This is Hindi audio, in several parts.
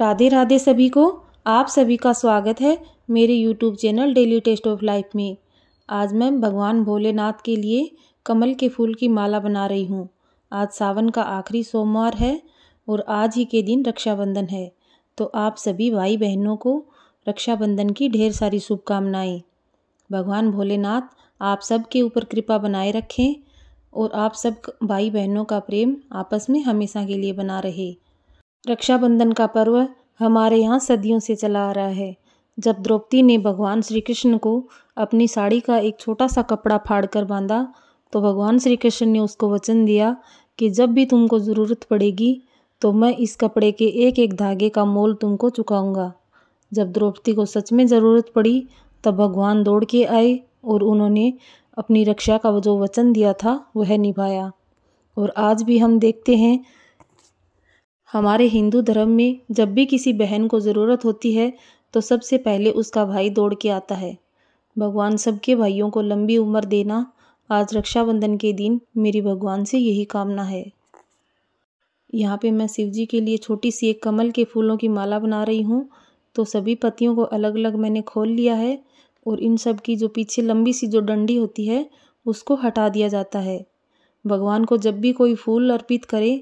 राधे राधे सभी को आप सभी का स्वागत है मेरे YouTube channel daily test of life में आज मैं भगवान भोलेनाथ के लिए कमल के फूल की माला बना रही हूँ आज सावन का आखिरी सोमवार है और आज ही के दिन रक्षाबंधन है तो आप सभी भाई बहनों को रक्षाबंधन की ढेर सारी शुभकामनाएं भगवान भोलेनाथ आप सब के ऊपर कृपा बनाए रखें और आप सब भाई बहनों का प्रेम आपस में हमेशा के लिए बना रहे रक्षाबंधन का पर्व हमारे यहाँ सदियों से चला आ रहा है जब द्रौपदी ने भगवान श्री कृष्ण को अपनी साड़ी का एक छोटा सा कपड़ा फाड़ कर बांधा तो भगवान श्री कृष्ण ने उसको वचन दिया कि जब भी तुमको ज़रूरत पड़ेगी तो मैं इस कपड़े के एक एक धागे का मोल तुमको चुकाऊंगा जब द्रौपदी को सच में ज़रूरत पड़ी तब भगवान दौड़ के आए और उन्होंने अपनी रक्षा का जो वचन दिया था वह निभाया और आज भी हम देखते हैं हमारे हिंदू धर्म में जब भी किसी बहन को ज़रूरत होती है तो सबसे पहले उसका भाई दौड़ के आता है भगवान सबके भाइयों को लंबी उम्र देना आज रक्षाबंधन के दिन मेरी भगवान से यही कामना है यहाँ पे मैं शिव जी के लिए छोटी सी एक कमल के फूलों की माला बना रही हूँ तो सभी पतियों को अलग अलग मैंने खोल लिया है और इन सब की जो पीछे लंबी सी जो डंडी होती है उसको हटा दिया जाता है भगवान को जब भी कोई फूल अर्पित करे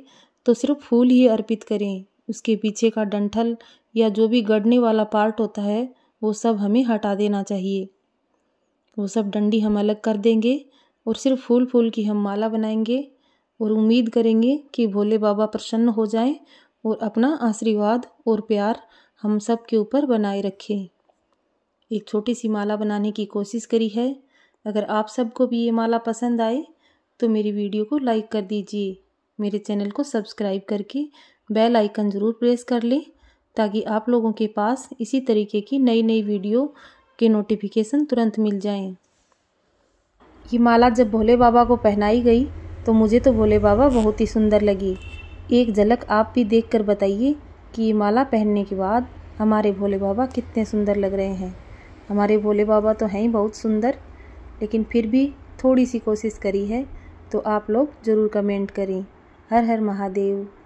तो सिर्फ फूल ही अर्पित करें उसके पीछे का डंठल या जो भी गढ़ने वाला पार्ट होता है वो सब हमें हटा देना चाहिए वो सब डंडी हम अलग कर देंगे और सिर्फ फूल फूल की हम माला बनाएंगे और उम्मीद करेंगे कि भोले बाबा प्रसन्न हो जाएं और अपना आशीर्वाद और प्यार हम सब के ऊपर बनाए रखें एक छोटी सी माला बनाने की कोशिश करी है अगर आप सबको भी ये माला पसंद आए तो मेरी वीडियो को लाइक कर दीजिए मेरे चैनल को सब्सक्राइब करके बेल आइकन ज़रूर प्रेस कर लें ताकि आप लोगों के पास इसी तरीके की नई नई वीडियो के नोटिफिकेशन तुरंत मिल जाएं। ये माला जब भोले बाबा को पहनाई गई तो मुझे तो भोले बाबा बहुत ही सुंदर लगी एक झलक आप भी देख कर बताइए कि ये माला पहनने के बाद हमारे भोले बाबा कितने सुंदर लग रहे हैं हमारे भोले बाबा तो हैं ही बहुत सुंदर लेकिन फिर भी थोड़ी सी कोशिश करी है तो आप लोग ज़रूर कमेंट करें हर हर महादेव